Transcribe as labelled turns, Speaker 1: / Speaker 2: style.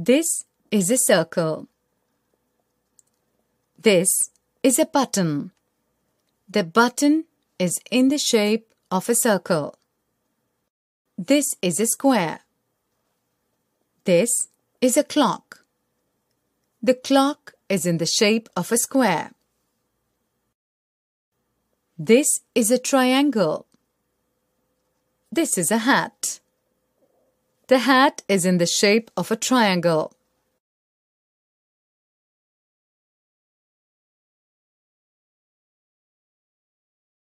Speaker 1: This is a circle. This is a button. The button is in the shape of a circle. This is a square. This is a clock. The clock is in the shape of a square. This is a triangle. This is a hat. The hat is in the
Speaker 2: shape of a triangle.